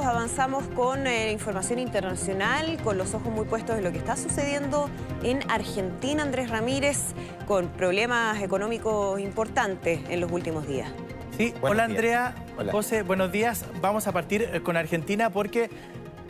avanzamos con eh, información internacional, con los ojos muy puestos en lo que está sucediendo en Argentina, Andrés Ramírez, con problemas económicos importantes en los últimos días. Sí, hola Andrea, hola. José, buenos días. Vamos a partir eh, con Argentina porque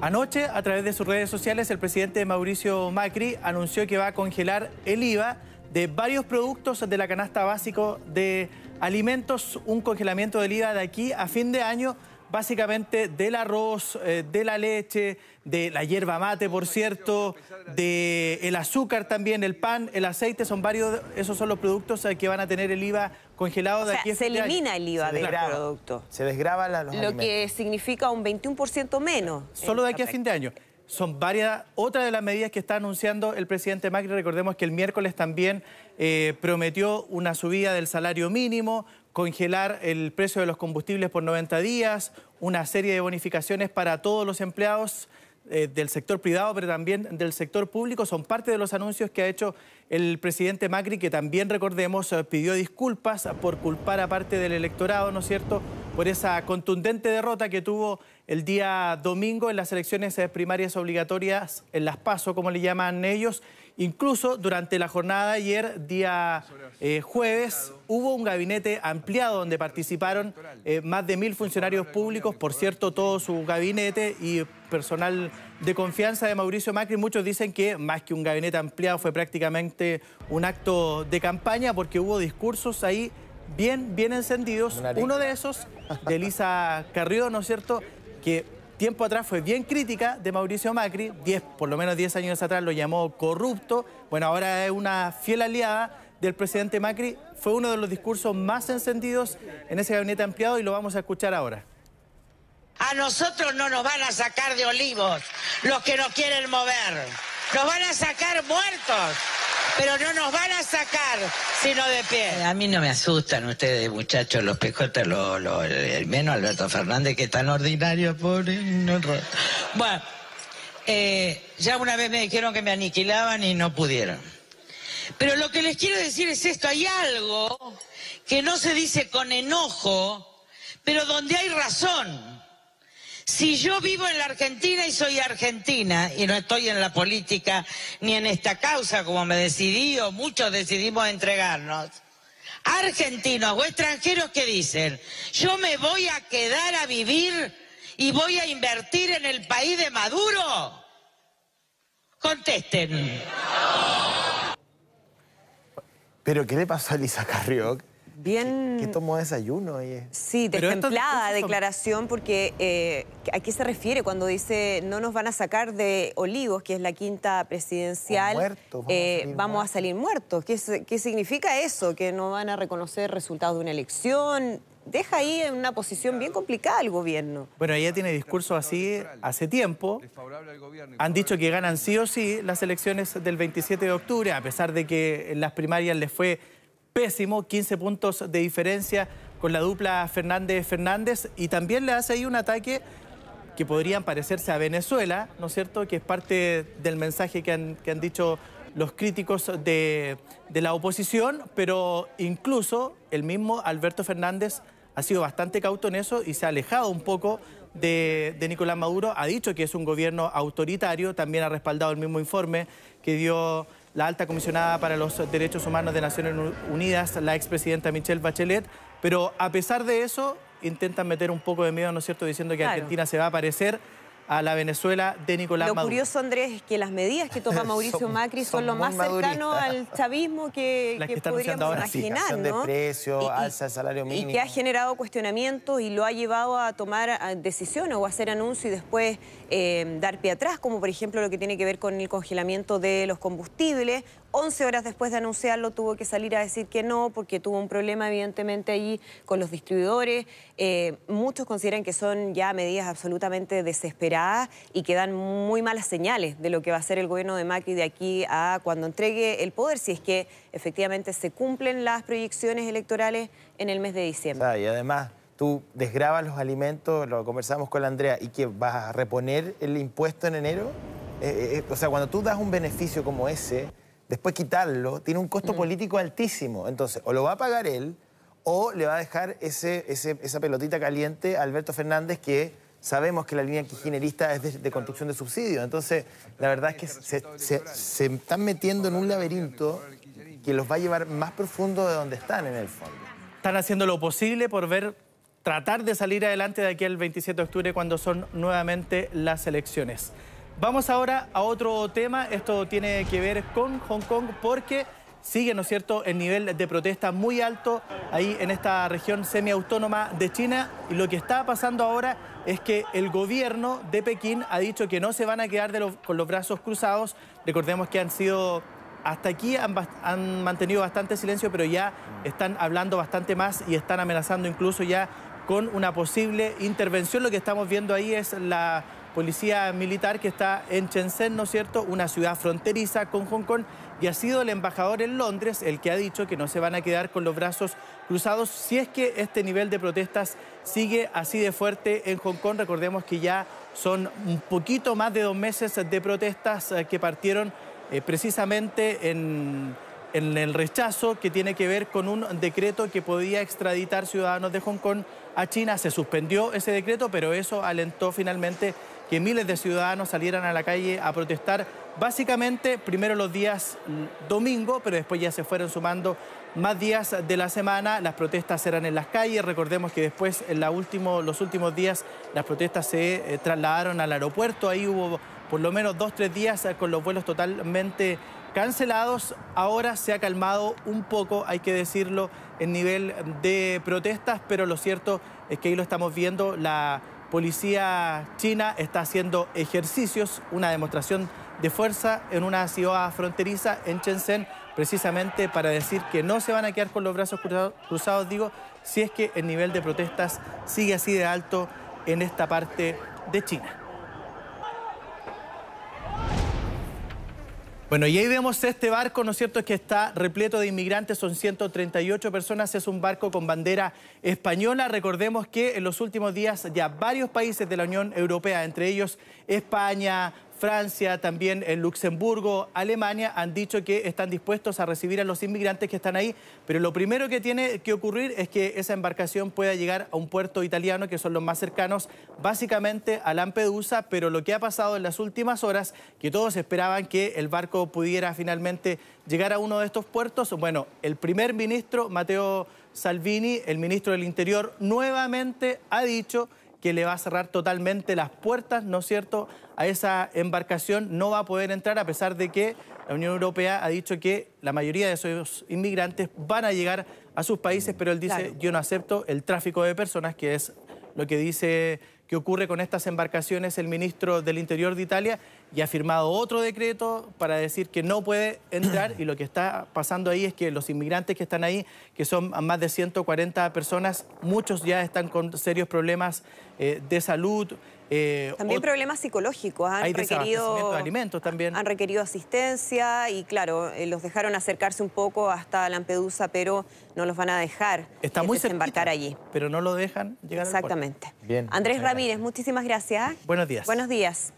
anoche a través de sus redes sociales el presidente Mauricio Macri anunció que va a congelar el IVA de varios productos de la canasta básico de alimentos, un congelamiento del IVA de aquí a fin de año básicamente del arroz, eh, de la leche, de la hierba mate, por cierto, de el azúcar también, el pan, el aceite, son varios, esos son los productos eh, que van a tener el IVA congelado de aquí Se elimina el IVA del producto. Se desgraba la, los Lo que significa un 21% menos. Solo de aquí a fin de año son varias, otra de las medidas que está anunciando el presidente Macri. Recordemos que el miércoles también eh, prometió una subida del salario mínimo, congelar el precio de los combustibles por 90 días, una serie de bonificaciones para todos los empleados eh, del sector privado, pero también del sector público. Son parte de los anuncios que ha hecho el presidente Macri, que también, recordemos, eh, pidió disculpas por culpar a parte del electorado, ¿no es cierto?, por esa contundente derrota que tuvo el día domingo en las elecciones eh, primarias obligatorias, en las PASO, como le llaman ellos. Incluso durante la jornada de ayer, día eh, jueves, hubo un gabinete ampliado donde participaron eh, más de mil funcionarios públicos, por cierto, todo su gabinete y personal de confianza de Mauricio Macri. Muchos dicen que más que un gabinete ampliado fue prácticamente un acto de campaña porque hubo discursos ahí bien, bien encendidos. Uno de esos, de Elisa Carrió, ¿no es cierto? que tiempo atrás fue bien crítica de Mauricio Macri, por lo menos 10 años atrás lo llamó corrupto, bueno, ahora es una fiel aliada del presidente Macri, fue uno de los discursos más encendidos en ese gabinete ampliado y lo vamos a escuchar ahora. A nosotros no nos van a sacar de olivos los que nos quieren mover, nos van a sacar muertos pero no nos van a sacar sino de pie. Eh, a mí no me asustan ustedes, muchachos, los pejotes, el menos Alberto Fernández, que es tan ordinario, pobre. Bueno, eh, ya una vez me dijeron que me aniquilaban y no pudieron. Pero lo que les quiero decir es esto, hay algo que no se dice con enojo, pero donde hay razón. Si yo vivo en la Argentina y soy argentina y no estoy en la política ni en esta causa como me decidí o muchos decidimos entregarnos, argentinos o extranjeros que dicen, yo me voy a quedar a vivir y voy a invertir en el país de Maduro, contesten. Pero ¿qué le pasa a Lisa Carrió? bien... ¿Qué, tomó desayuno? Sí, destemplada declaración porque eh, ¿a qué se refiere cuando dice no nos van a sacar de Olivos, que es la quinta presidencial? vamos, a eh, salir muertos. ¿Qué, significa eso? ¿Que no van a reconocer resultados de una elección? deja ahí en una posición bien complicada el gobierno. Bueno, ella tiene discurso así hace tiempo. Han dicho que ganan sí o sí las elecciones del 27 de octubre, a pesar de que en las primarias les fue pésimo, 15 puntos de diferencia con la dupla Fernández-Fernández y también le hace ahí un ataque que podrían parecerse a Venezuela, ¿no es cierto?, que es parte del mensaje que han, dicho los críticos de, la oposición, pero incluso el mismo Alberto Fernández ha sido bastante cauto en eso y se ha alejado un poco de, Nicolás Maduro. Ha dicho que es un gobierno autoritario, también ha respaldado el mismo informe que dio la alta comisionada para los derechos humanos de Naciones Unidas, la expresidenta Michelle Bachelet, pero a pesar de eso intentan meter un poco de miedo, ¿no es cierto?, diciendo que Argentina se va a aparecer a la Venezuela de Nicolás Maduro. Lo curioso, Andrés, es que las medidas que toma Mauricio Macri son, lo más cercano al chavismo que, que, podríamos imaginar. ¿no? de alza salario mínimo. Y que ha generado cuestionamientos y lo ha llevado a tomar decisiones o a hacer anuncios y después eh, dar pie atrás, como por ejemplo lo que tiene que ver con el congelamiento de los combustibles 11 horas después de anunciarlo tuvo que salir a decir que no porque tuvo un problema evidentemente ahí con los distribuidores. Eh, muchos consideran que son ya medidas absolutamente desesperadas y que dan muy malas señales de lo que va a hacer el gobierno de Macri de aquí a cuando entregue el poder, si es que efectivamente se cumplen las proyecciones electorales en el mes de diciembre. y además tú desgravas los alimentos, lo conversamos con la Andrea, y que vas a reponer el impuesto en enero. Eh, eh, o sea, cuando tú das un beneficio como ese después quitarlo, tiene un costo mm. político altísimo. Entonces, o lo va a pagar él, o le va a dejar esa pelotita caliente a Alberto Fernández que sabemos que la línea kirchnerista es de, construcción de subsidios. Entonces, la verdad es que se, están metiendo en un laberinto que los va a llevar más profundo de donde están en el fondo. Están haciendo lo posible por ver, tratar de salir adelante de aquí el 27 de octubre cuando son nuevamente las elecciones. Vamos ahora a otro tema, esto tiene que ver con Hong Kong porque sigue, ¿no es cierto?, el nivel de protesta muy alto ahí en esta región semiautónoma de China y lo que está pasando ahora es que el gobierno de Pekín ha dicho que no se van a quedar con los brazos cruzados, recordemos que han sido hasta aquí han, mantenido bastante silencio, pero ya están hablando bastante más y están amenazando incluso ya con una posible intervención. Lo que estamos viendo ahí es la policía militar que está en Shenzhen, ¿no es cierto?, una ciudad fronteriza con Hong Kong, y ha sido el embajador en Londres el que ha dicho que no se van a quedar con los brazos cruzados si es que este nivel de protestas sigue así de fuerte en Hong Kong. Recordemos que ya son un poquito más de dos meses de protestas eh, que partieron eh, precisamente en el rechazo que tiene que ver con un decreto que podía extraditar ciudadanos de Hong Kong a China. Se suspendió ese decreto, pero eso alentó finalmente que miles de ciudadanos salieran a la calle a protestar, básicamente primero los días domingo, pero después ya se fueron sumando más días de la semana, las protestas eran en las calles, recordemos que después en la último, los últimos días las protestas se eh, trasladaron al aeropuerto, ahí hubo por lo menos dos, tres días eh, con los vuelos totalmente cancelados. Ahora se ha calmado un poco, hay que decirlo, el nivel de protestas, pero lo cierto es que ahí lo estamos viendo, la policía china está haciendo ejercicios, una demostración de fuerza en una ciudad fronteriza en Shenzhen, precisamente para decir que no se van a quedar con los brazos cruzados, digo, si es que el nivel de protestas sigue así de alto en esta parte de China. Bueno, y ahí vemos este barco, ¿no es cierto?, que está repleto de inmigrantes, son 138 personas, es un barco con bandera española. Recordemos que en los últimos días ya varios países de la Unión Europea, entre ellos España, Francia, también en Luxemburgo, Alemania, han dicho que están dispuestos a recibir a los inmigrantes que están ahí, pero lo primero que tiene que ocurrir es que esa embarcación pueda llegar a un puerto italiano, que son los más cercanos, básicamente a Lampedusa, pero lo que ha pasado en las últimas horas, que todos esperaban que el barco pudiera finalmente llegar a uno de estos puertos, bueno, el primer ministro, ...Matteo Salvini, el ministro del Interior, nuevamente ha dicho que le va a cerrar totalmente las puertas, ¿no es cierto?, a esa embarcación. No va a poder entrar a pesar de que la Unión Europea ha dicho que la mayoría de esos inmigrantes van a llegar a sus países, pero él dice, yo no acepto el tráfico de personas, que es lo que dice que ocurre con estas embarcaciones, el ministro del Interior de Italia ya ha firmado otro decreto para decir que no puede entrar y lo que está pasando ahí es que los inmigrantes que están ahí, que son más de 140 personas, muchos ya están con serios problemas eh, de salud, eh, también problemas psicológicos. Han requerido, alimentos también. Han requerido asistencia y claro, eh, los dejaron acercarse un poco hasta Lampedusa, pero no los van a dejar Está muy desembarcar allí. Pero no lo dejan llegar Exactamente. Bien. Andrés Ramírez, muchísimas gracias. ¿ah? Buenos días. Buenos días.